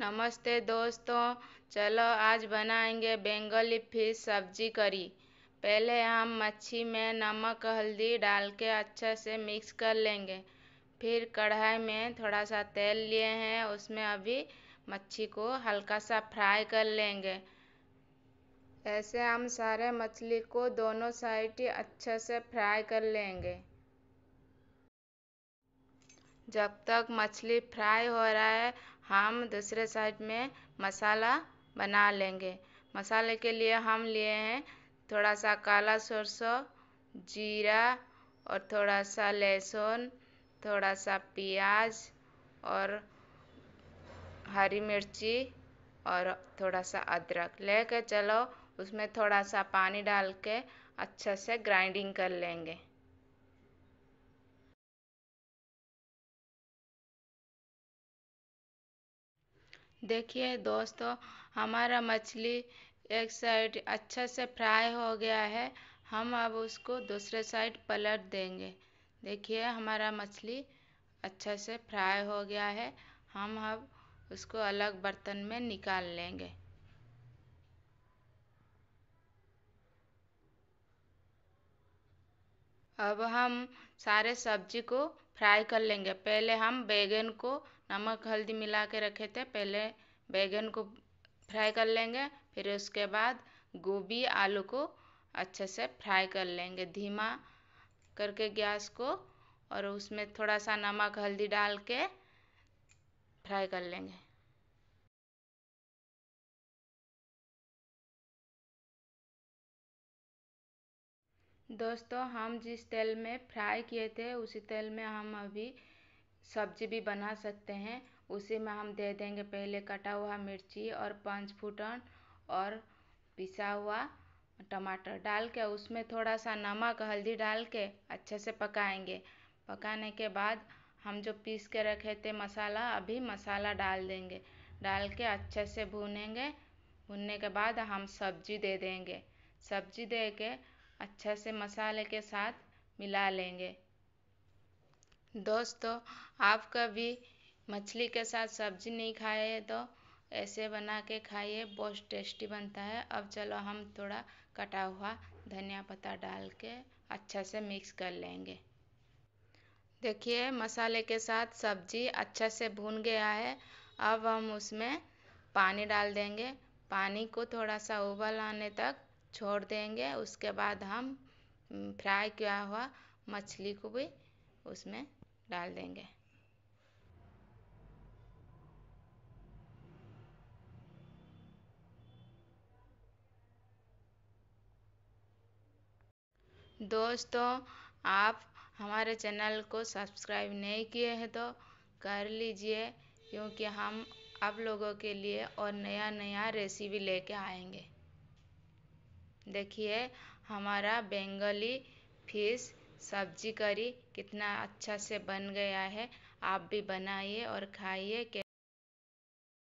नमस्ते दोस्तों चलो आज बनाएंगे बेंगली फिश सब्जी करी पहले हम मच्छी में नमक हल्दी डाल के अच्छे से मिक्स कर लेंगे फिर कढ़ाई में थोड़ा सा तेल लिए हैं उसमें अभी मच्छी को हल्का सा फ्राई कर लेंगे ऐसे हम सारे मछली को दोनों साइड ही अच्छे से फ्राई कर लेंगे जब तक मछली फ्राई हो रहा है हम दूसरे साइड में मसाला बना लेंगे मसाले के लिए हम लिए हैं थोड़ा सा काला सरसों जीरा और थोड़ा सा लहसुन थोड़ा सा प्याज और हरी मिर्ची और थोड़ा सा अदरक ले कर चलो उसमें थोड़ा सा पानी डाल के अच्छे से ग्राइंडिंग कर लेंगे देखिए दोस्तों हमारा मछली एक साइड अच्छा से फ्राई हो गया है हम अब उसको दूसरे साइड पलट देंगे देखिए हमारा मछली अच्छा से फ्राई हो गया है हम अब उसको अलग बर्तन में निकाल लेंगे अब हम सारे सब्जी को फ्राई कर लेंगे पहले हम बैगन को नमक हल्दी मिला के रखे थे पहले बैगन को फ्राई कर लेंगे फिर उसके बाद गोभी आलू को अच्छे से फ्राई कर लेंगे धीमा करके गैस को और उसमें थोड़ा सा नमक हल्दी डाल के फ्राई कर लेंगे दोस्तों हम जिस तेल में फ्राई किए थे उसी तेल में हम अभी सब्जी भी बना सकते हैं उसी में हम दे देंगे पहले कटा हुआ मिर्ची और पाँच फूटन और पिसा हुआ टमाटर डाल के उसमें थोड़ा सा नमक हल्दी डाल के अच्छे से पकाएंगे पकाने के बाद हम जो पीस के रखे थे मसाला अभी मसाला डाल देंगे डाल के अच्छे से भूनेंगे भूनने के बाद हम सब्जी दे देंगे सब्जी दे के अच्छे से मसाले के साथ मिला लेंगे दोस्तों आप कभी मछली के साथ सब्जी नहीं खाए तो ऐसे बना के खाइए बहुत टेस्टी बनता है अब चलो हम थोड़ा कटा हुआ धनिया पत्ता डाल के अच्छे से मिक्स कर लेंगे देखिए मसाले के साथ सब्जी अच्छे से भून गया है अब हम उसमें पानी डाल देंगे पानी को थोड़ा सा उबल आने तक छोड़ देंगे उसके बाद हम हम्म, फ्राई किया हुआ मछली को भी उसमें डाल देंगे दोस्तों आप हमारे चैनल को सब्सक्राइब नहीं किए हैं तो कर लीजिए क्योंकि हम आप लोगों के लिए और नया नया रेसिपी लेके आएंगे देखिए हमारा बेंगली फिश सब्जी करी कितना अच्छा से बन गया है आप भी बनाइए और खाइए